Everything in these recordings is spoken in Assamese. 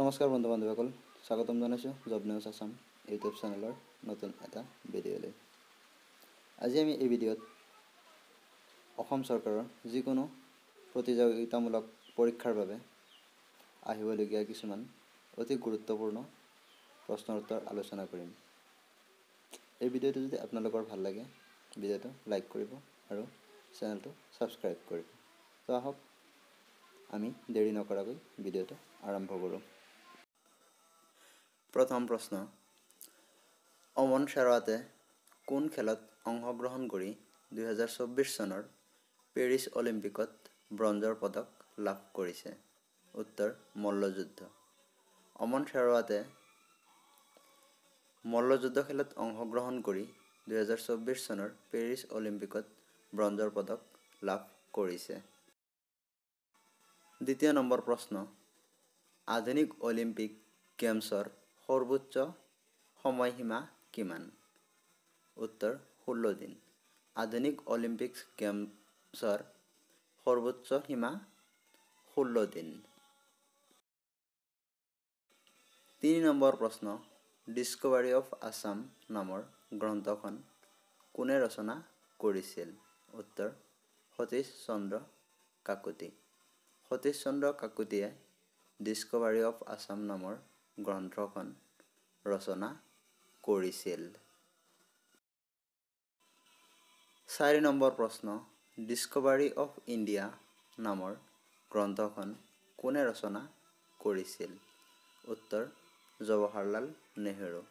নমস্কাৰ বন্ধু বান্ধৱীসকল স্বাগতম জনাইছোঁ জব নিউজ আছাম ইউটিউব চেনেলৰ নতুন এটা ভিডিঅ'লৈ আজি আমি এই ভিডিঅ'ত অসম চৰকাৰৰ যিকোনো প্ৰতিযোগিতামূলক পৰীক্ষাৰ বাবে আহিবলগীয়া কিছুমান অতি গুৰুত্বপূৰ্ণ প্ৰশ্নৰ উত্তৰ আলোচনা কৰিম এই ভিডিঅ'টো যদি আপোনালোকৰ ভাল লাগে ভিডিঅ'টো লাইক কৰিব আৰু চেনেলটো ছাবস্ক্ৰাইব কৰিব তো আহক আমি দেৰি নকৰাকৈ ভিডিঅ'টো আৰম্ভ কৰোঁ প্ৰথম প্ৰশ্ন অমন শ্বেৰৱাতে কোন খেলত অংশগ্ৰহণ কৰি দুহেজাৰ চৌব্বিছ চনৰ পেৰিছ অলিম্পিকত ব্ৰঞ্জৰ পদক লাভ কৰিছে উত্তৰ মল্লযুদ্ধ অমন শ্বেৰৱাতে মল্লযুদ্ধ খেলত অংশগ্ৰহণ কৰি দুহেজাৰ চৌব্বিছ চনৰ পেৰিছ অলিম্পিকত ব্ৰঞ্জৰ পদক লাভ কৰিছে দ্বিতীয় নম্বৰ প্ৰশ্ন আধুনিক অলিম্পিক গেমছৰ সৰ্বোচ্চ সময়সীমা কিমান উত্তৰ ষোল্ল দিন আধুনিক অলিম্পিকছ গেমছৰ সৰ্বোচ্চ সীমা ষোল্ল দিন তিনি নম্বৰ প্ৰশ্ন ডিস্কভাৰী অৱ আছাম নামৰ গ্ৰন্থখন কোনে ৰচনা কৰিছিল উত্তৰ সতীশ চন্দ্ৰ কাকতি সতীশ চন্দ্ৰ কাকতিয়ে ডিস্কভাৰী অৱ আছাম নামৰ গ্ৰন্থখন ৰচনা কৰিছিল চাৰি নম্বৰ প্ৰশ্ন ডিস্কভাৰী অৱ ইণ্ডিয়া নামৰ গ্ৰন্থখন কোনে ৰচনা কৰিছিল উত্তৰ Jawaharlal Nehru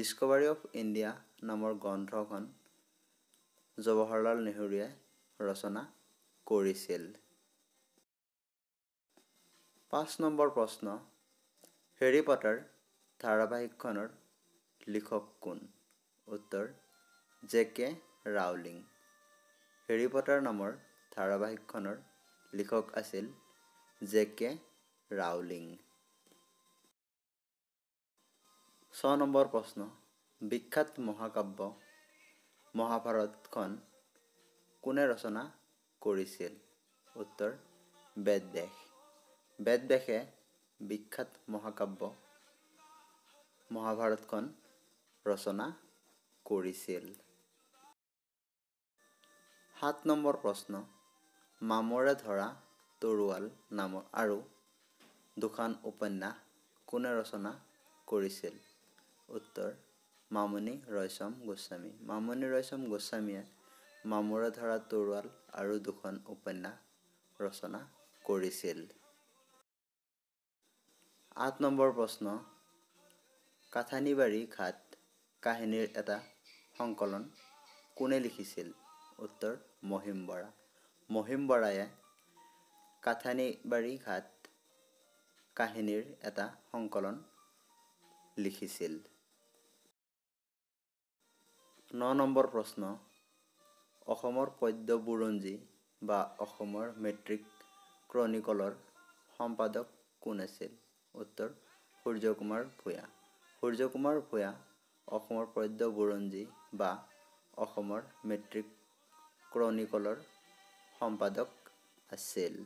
Discovery of India নামৰ গ্ৰন্থখন জৱাহৰলাল নেহৰুৱে ৰচনা কৰিছিল পাঁচ নম্বৰ প্ৰশ্ন হেৰি পটাৰ ধাৰাবাহিকখনৰ লিখক কোন উত্তৰ জে কে ৰাউলিং হেৰি পটাৰ নামৰ ধাৰাবাহিকখনৰ লিখক আছিল জে কে ৰাউলিং ছ নম্বৰ প্ৰশ্ন বিখ্যাত মহাকাব্য মহাভাৰতখন কোনে ৰচনা কৰিছিল উত্তৰ বেদবেশ বেদবেশে বিখ্যাত মহাকাব্য মহাভাৰতখন ৰচনা কৰিছিল সাত নম্বৰ প্ৰশ্ন মামৰে ধৰা তৰোৱাল নামৰ আৰু দুখন উপন্যাস কোনে ৰচনা কৰিছিল উত্তৰ মামণি ৰয়চম গোস্বামী মামণি ৰয়চম গোস্বামীয়ে মামৰে ধৰা তৰোৱাল আৰু দুখন উপন্যাস ৰচনা কৰিছিল আঠ নম্বৰ প্ৰশ্ন কাথানীবাৰী ঘাট কাহিনীৰ এটা সংকলন কোনে লিখিছিল উত্তৰ মহিম বৰা মহিম বৰাই কাথানীবাৰী ঘাট কাহিনীৰ এটা সংকলন লিখিছিল ন নম্বৰ প্ৰশ্ন অসমৰ পদ্য বুৰঞ্জী বা অসমৰ মেট্ৰিক ক্ৰনিকলৰ সম্পাদক কোন আছিল উত্তৰ সূৰ্য কুমাৰ ভূঞা সূৰ্য কুমাৰ ভূঞা অসমৰ পদ্য বুৰঞ্জী বা অসমৰ মেট্ৰিক ক্ৰনিকলৰ সম্পাদক আছিল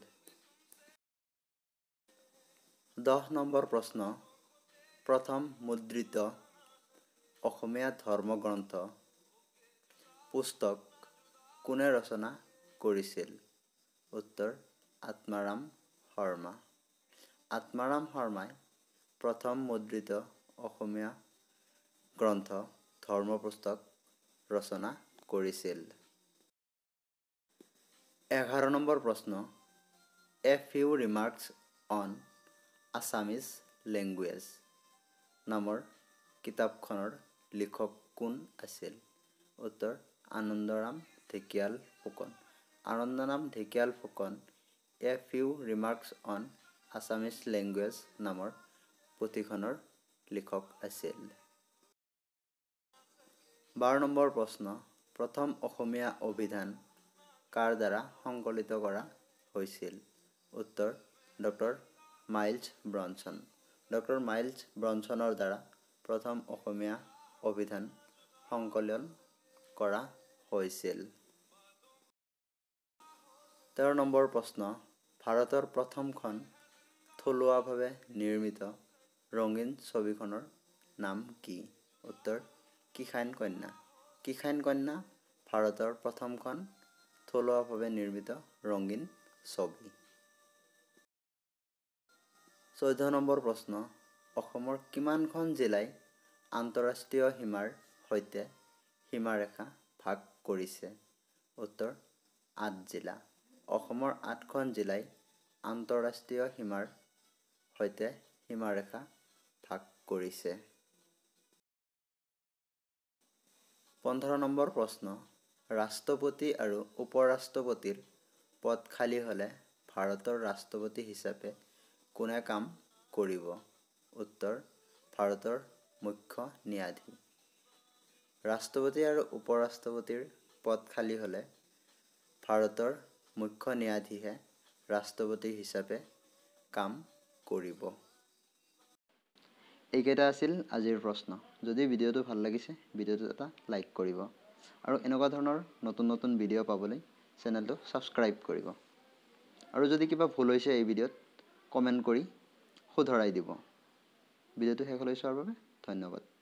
দহ নম্বৰ প্ৰশ্ন প্ৰথম মুদ্ৰিত অসমীয়া ধৰ্মগ্ৰন্থ পুস্তক কোনে ৰচনা কৰিছিল উত্তৰ আত্মাৰাম শৰ্মা আত্মাৰাম শৰ্মাই প্ৰথম মুদ্ৰিত অসমীয়া গ্ৰন্থ ধৰ্মপুস্তক ৰচনা কৰিছিল এঘাৰ নম্বৰ প্ৰশ্ন a few remarks on Assamese language নামৰ কিতাপখনৰ লিখক কোন আছিল উত্তৰ Anandaram Dhekial Phukan Anandaram Dhekial Phukan a few remarks on Assamese language নামৰ পুথিখনৰ লিখক আছিল বাৰ নম্বৰ প্ৰশ্ন প্ৰথম অসমীয়া অভিধান কাৰ দ্বাৰা সংকলিত কৰা হৈছিল উত্তৰ doctor Miles Bronson doctor Miles ব্ৰনছনৰ দ্বাৰা প্ৰথম অসমীয়া অভিধান সংকলন কৰা হৈছিল তেৰ নম্বৰ প্ৰশ্ন ভাৰতৰ প্ৰথমখন থলুৱাভাৱে নিৰ্মিত ৰঙীন ছবিখনৰ নাম কি উত্তৰ কিষাইন কন্যা কিষাইন কন্যা ভাৰতৰ প্ৰথমখন থলুৱাভাৱে নিৰ্মিত ৰঙীন ছবি চৈধ্য নম্বৰ প্ৰশ্ন অসমৰ কিমানখন জিলাই আন্তঃৰাষ্ট্ৰীয় সীমাৰ সৈতে সীমাৰেখা ভাগ কৰিছে উত্তৰ আঠ জিলা অসমৰ আঠখন জিলাই আন্তঃৰাষ্ট্ৰীয় সীমাৰ সৈতে সীমাৰেখা ভাগ কৰিছে পোন্ধৰ নম্বৰ প্ৰশ্ন ৰাষ্ট্ৰপতি আৰু উপ ৰাষ্ট্ৰপতিৰ পদ খালী হ'লে ভাৰতৰ ৰাষ্ট্ৰপতি হিচাপে কোনে কাম কৰিব উত্তৰ ভাৰতৰ মুখ্য ন্যায়াধীশ ৰাষ্ট্ৰপতি আৰু উপ ৰাষ্ট্ৰপতিৰ পদ খালী হ'লে ভাৰতৰ মুখ্য ন্যায়াধীশে ৰাষ্ট্ৰপতি হিচাপে কাম কৰিব এইকেইটা আছিল আজিৰ প্ৰশ্ন যদি ভিডিঅ'টো ভাল লাগিছে ভিডিঅ'টো এটা লাইক কৰিব আৰু এনেকুৱা ধৰণৰ নতুন নতুন ভিডিঅ' পাবলৈ চেনেলটো ছাবস্ক্ৰাইব কৰিব আৰু যদি কিবা ভুল হৈছে এই ভিডিঅ'ত কমেণ্ট কৰি শুধৰাই দিব ভিডিঅ'টো শেষলৈ চোৱাৰ বাবে ধন্যবাদ